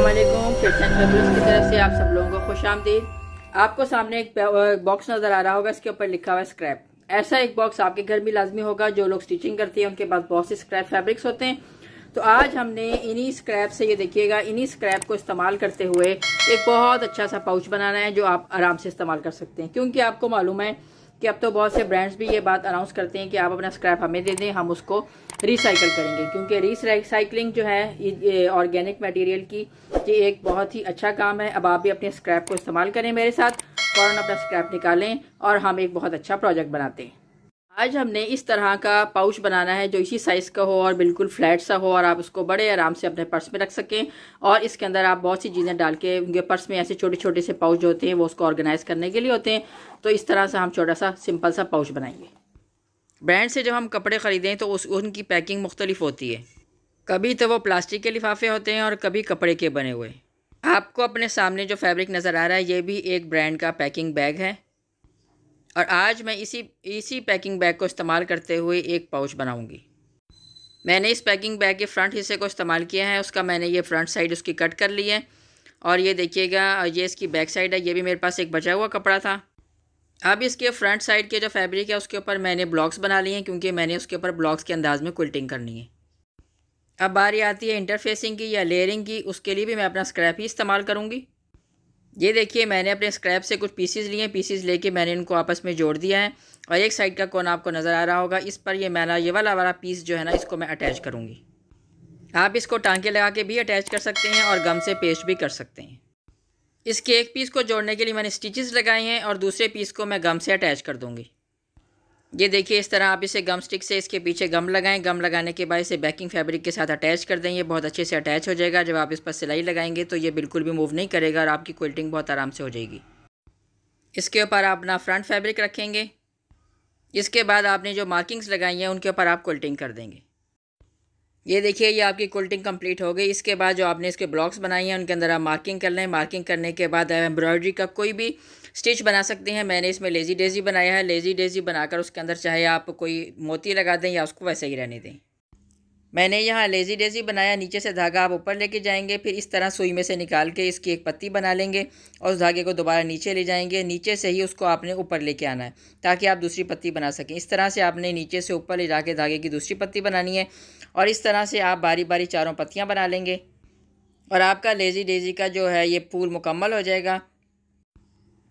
fashion की तरफ से आप सब लोगों को खुश आमदीद आपको सामने एक बॉक्स नज़र आ रहा होगा इसके ऊपर लिखा हुआ स्क्रैप ऐसा एक बॉक्स आपके घर में लाजमी होगा जो लोग स्टिचिंग करते हैं उनके पास बहुत से स्क्रैप फैब्रिक्स होते हैं तो आज हमने इन्हीं स्क्रैप से ये देखिएगा इन्हीं स्क्रैप को इस्तेमाल करते हुए एक बहुत अच्छा सा पाउच बनाना है जो आप आराम से इस्तेमाल कर सकते हैं क्योंकि आपको मालूम है कि अब तो बहुत से ब्रांड्स भी ये बात अनाउंस करते हैं कि आप अपना स्क्रैप हमें दे दें हम उसको रिसाइकल करेंगे क्योंकि रिसाइकलिंग जो है ऑर्गेनिक मटेरियल की ये एक बहुत ही अच्छा काम है अब आप भी अपने स्क्रैप को इस्तेमाल करें मेरे साथ फ़ौरन अपना स्क्रैप निकालें और हम एक बहुत अच्छा प्रोजेक्ट बनाते हैं आज हमने इस तरह का पाउच बनाना है जो इसी साइज़ का हो और बिल्कुल फ्लैट सा हो और आप उसको बड़े आराम से अपने पर्स में रख सकें और इसके अंदर आप बहुत सी चीज़ें डाल के उनके पर्स में ऐसे छोटे छोटे से पाउच होते हैं वो उसको ऑर्गेनाइज़ करने के लिए होते हैं तो इस तरह से हम छोटा सा सिंपल सा पाउच बनाएंगे ब्रांड से जब हम कपड़े ख़रीदें तो उस उनकी पैकिंग मुख्तलिफ होती है कभी तो वो प्लास्टिक के लिफाफे होते हैं और कभी कपड़े के बने हुए आपको अपने सामने जो फैब्रिक नज़र आ रहा है ये भी एक ब्रांड का पैकिंग बैग है और आज मैं इसी इसी पैकिंग बैग को इस्तेमाल करते हुए एक पाउच बनाऊंगी मैंने इस पैकिंग बैग के फ्रंट हिस्से को इस्तेमाल किया है उसका मैंने ये फ्रंट साइड उसकी कट कर ली है और ये देखिएगा ये इसकी बैक साइड है ये भी मेरे पास एक बचा हुआ कपड़ा था अब इसके फ्रंट साइड के जो फैब्रिक है उसके ऊपर मैंने ब्लॉक्स बना लिए हैं क्योंकि मैंने उसके ऊपर ब्लॉक्स के अंदाज में क्विल्टिंग करनी है अब बारी आती है इंटरफेसिंग की या लेयरिंग की उसके लिए भी मैं अपना स्क्रैप ही इस्तेमाल करूँगी ये देखिए मैंने अपने स्क्रैप से कुछ पीसीज लिए हैं पीसीज लेके मैंने इनको आपस में जोड़ दिया है और एक साइड का कोना आपको नज़र आ रहा होगा इस पर ये मैंने ये वाला वाला पीस जो है ना इसको मैं अटैच करूँगी आप इसको टांके लगा के भी अटैच कर सकते हैं और गम से पेस्ट भी कर सकते हैं इसके एक पीस को जोड़ने के लिए मैंने स्टिचेस लगाए हैं और दूसरे पीस को मैं गम से अटैच कर दूँगी ये देखिए इस तरह आप इसे गम स्टिक से इसके पीछे गम लगाएं गम लगाने के बाद इसे बैकिंग फैब्रिक के साथ अटैच कर दें ये बहुत अच्छे से अटैच हो जाएगा जब आप इस पर सिलाई लगाएंगे तो ये बिल्कुल भी मूव नहीं करेगा और आपकी क्विल्टिंग बहुत आराम से हो जाएगी इसके ऊपर आप अपना फ्रंट फैब्रिक रखेंगे इसके बाद आपने जो मार्किंग्स लगाई हैं उनके ऊपर आप क्विल्टिंग कर देंगे ये देखिए ये आपकी कुल्टिंग कंप्लीट हो गई इसके बाद जो आपने इसके ब्लॉक्स बनाए हैं उनके अंदर आप मार्किंग कर लें मार्किंग करने के बाद आप एम्ब्रॉयडरी का कोई भी स्टिच बना सकते हैं मैंने इसमें लेज़ी डेज़ी बनाया है लेज़ी डेज़ी बनाकर उसके अंदर चाहे आप कोई मोती लगा दें या उसको वैसे ही रहने दें मैंने यहाँ लेज़ी डेज़ी बनाया नीचे से धागा आप ऊपर लेके जाएंगे फिर इस तरह सुई में से निकाल के इसकी एक पत्ती बना लेंगे और उस धागे को दोबारा नीचे ले जाएंगे नीचे से ही उसको आपने ऊपर लेके आना है ताकि आप दूसरी पत्ती बना सकें इस तरह से आपने नीचे से ऊपर ले जाके धागे की दूसरी पत्ती बनानी है और इस तरह से आप बारी बारी चारों पत्तियाँ बना लेंगे और आपका लेज़ी डेज़ी का जो है ये फूल मुकम्मल हो जाएगा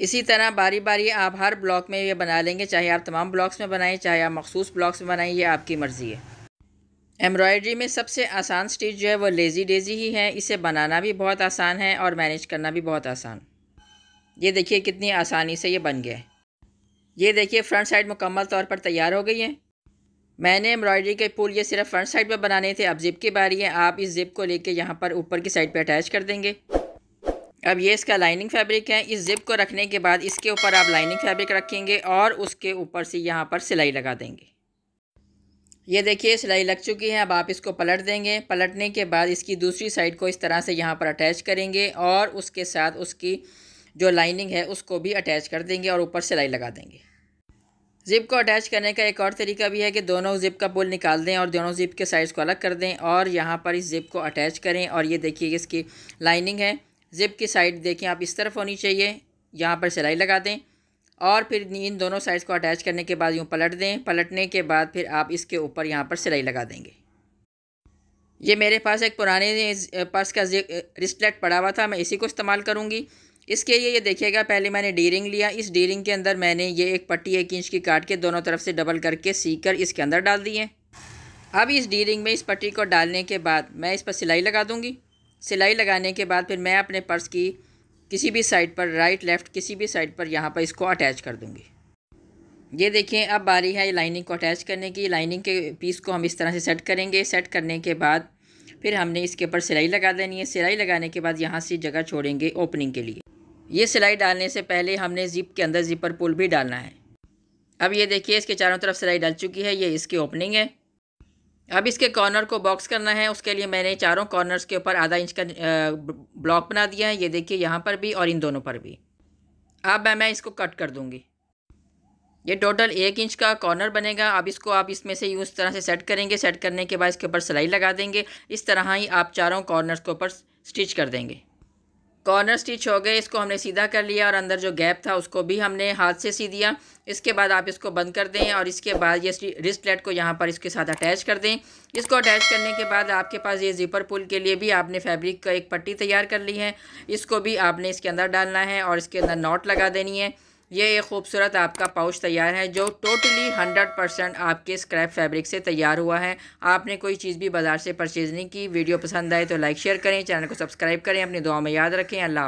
इसी तरह बारी बारी आप हर ब्लॉक में ये बना लेंगे चाहे आप तमाम ब्लॉक्स में बनाएं चाहे आप मखसूस ब्लॉक्स में बनाएं ये आपकी मर्ज़ी है एम्ब्रॉयडरी में सबसे आसान स्टिच जो है वो लेज़ी डेज़ी ही है इसे बनाना भी बहुत आसान है और मैनेज करना भी बहुत आसान ये देखिए कितनी आसानी से ये बन गया है ये देखिए फ्रंट साइड मुकम्मल तौर पर तैयार हो गई है मैंने एम्ब्रॉयडरी के फूल ये सिर्फ फ्रंट साइड पर बनाने थे अब जिप की बारी है आप इस जिप को लेके यहाँ पर ऊपर की साइड पर अटैच कर देंगे अब ये इसका लाइनिंग फैब्रिक है इस जिप को रखने के बाद इसके ऊपर आप लाइनिंग फैब्रिक रखेंगे और उसके ऊपर से यहाँ पर सिलाई लगा देंगे ये देखिए सिलाई लग चुकी है अब आप इसको पलट देंगे पलटने के बाद इसकी दूसरी साइड को इस तरह से यहाँ पर अटैच करेंगे और उसके साथ उसकी जो लाइनिंग है उसको भी अटैच कर देंगे और ऊपर सिलाई लगा देंगे ज़िप को अटैच करने का एक और तरीका भी है कि दोनों ज़िप का पुल निकाल दें और दोनों ज़िप के साइज़ को अलग कर दें और यहाँ पर इस ज़िप को अटैच करें और ये देखिए इसकी लाइनिंग है ज़िप की साइड देखें आप इस तरफ होनी चाहिए यहाँ पर सिलाई लगा दें और फिर इन दोनों साइड्स को अटैच करने के बाद यूँ पलट दें पलटने के बाद फिर आप इसके ऊपर यहाँ पर सिलाई लगा देंगे ये मेरे पास एक पुराने पर्स का रिस्टलेट पड़ा हुआ था मैं इसी को इस्तेमाल करूँगी इसके लिए ये देखिएगा पहले मैंने डीरिंग लिया इस डीरिंग के अंदर मैंने ये एक पट्टी एक इंच की काट के दोनों तरफ से डबल करके सी कर इसके अंदर डाल दिए अब इस डीरिंग में इस पट्टी को डालने के बाद मैं इस पर सिलाई लगा दूँगी सिलाई लगाने के बाद फिर मैं अपने पर्स की किसी भी साइड पर राइट लेफ़्ट किसी भी साइड पर यहाँ पर इसको अटैच कर दूँगी ये देखें अब बारी है लाइनिंग को अटैच करने की लाइनिंग के पीस को हम इस तरह से सेट करेंगे सेट करने के बाद फिर हमने इसके ऊपर सिलाई लगा देनी है सिलाई लगाने के बाद यहाँ से जगह छोड़ेंगे ओपनिंग के लिए ये सिलाई डालने से पहले हमने जिप के अंदर जिपर पुल भी डालना है अब ये देखिए इसके चारों तरफ सिलाई डाल चुकी है ये इसकी ओपनिंग है अब इसके कॉर्नर को बॉक्स करना है उसके लिए मैंने चारों कॉर्नर्स के ऊपर आधा इंच का ब्लॉक बना दिया है ये देखिए यहाँ पर भी और इन दोनों पर भी अब मैं इसको कट कर दूँगी ये टोटल एक इंच का कॉर्नर बनेगा अब इसको आप इसमें से यूज़ तरह से सेट करेंगे सेट करने के बाद इसके ऊपर सिलाई लगा देंगे इस तरह ही आप चारों कॉर्नर्स के ऊपर स्टिच कर देंगे कॉर्नर स्टिच हो गए इसको हमने सीधा कर लिया और अंदर जो गैप था उसको भी हमने हाथ से सी दिया इसके बाद आप इसको बंद कर दें और इसके बाद ये रिस्ट प्लेट को यहाँ पर इसके साथ अटैच कर दें इसको अटैच करने के बाद आपके पास ये जीपर पुल के लिए भी आपने फैब्रिक का एक पट्टी तैयार कर ली है इसको भी आपने इसके अंदर डालना है और इसके अंदर नॉट लगा देनी है ये एक खूबसूरत आपका पाउच तैयार है जो टोटली हंड्रेड परसेंट आपके स्क्रैप फैब्रिक से तैयार हुआ है आपने कोई चीज़ भी बाजार से परचेज नहीं की वीडियो पसंद आए तो लाइक शेयर करें चैनल को सब्सक्राइब करें अपनी दुआ में याद रखें अल्लाह